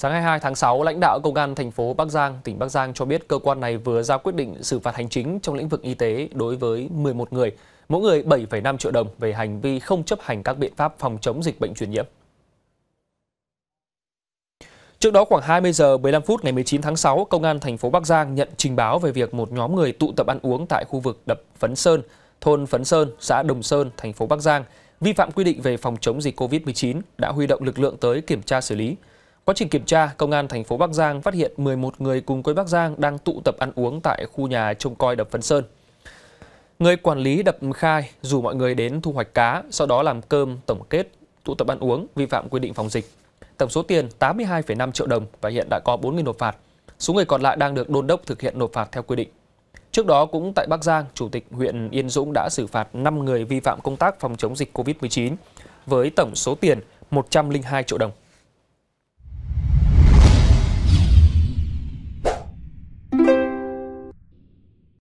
Sáng 22 tháng 6, lãnh đạo Công an thành phố Bắc Giang, tỉnh Bắc Giang cho biết cơ quan này vừa ra quyết định xử phạt hành chính trong lĩnh vực y tế đối với 11 người, mỗi người 7,5 triệu đồng về hành vi không chấp hành các biện pháp phòng chống dịch bệnh truyền nhiễm. Trước đó khoảng 20 giờ 15 phút ngày 19 tháng 6, Công an thành phố Bắc Giang nhận trình báo về việc một nhóm người tụ tập ăn uống tại khu vực đập Phấn Sơn, thôn Phấn Sơn, xã Đồng Sơn, thành phố Bắc Giang vi phạm quy định về phòng chống dịch COVID-19 đã huy động lực lượng tới kiểm tra xử lý. Quá trình kiểm tra, Công an thành phố Bắc Giang phát hiện 11 người cùng quê Bắc Giang đang tụ tập ăn uống tại khu nhà trông coi đập Phân Sơn. Người quản lý đập khai dù mọi người đến thu hoạch cá, sau đó làm cơm tổng kết, tụ tập ăn uống, vi phạm quy định phòng dịch. Tổng số tiền 82,5 triệu đồng và hiện đã có 4 người nộp phạt. Số người còn lại đang được đôn đốc thực hiện nộp phạt theo quy định. Trước đó cũng tại Bắc Giang, Chủ tịch huyện Yên Dũng đã xử phạt 5 người vi phạm công tác phòng chống dịch COVID-19 với tổng số tiền 102 triệu đồng.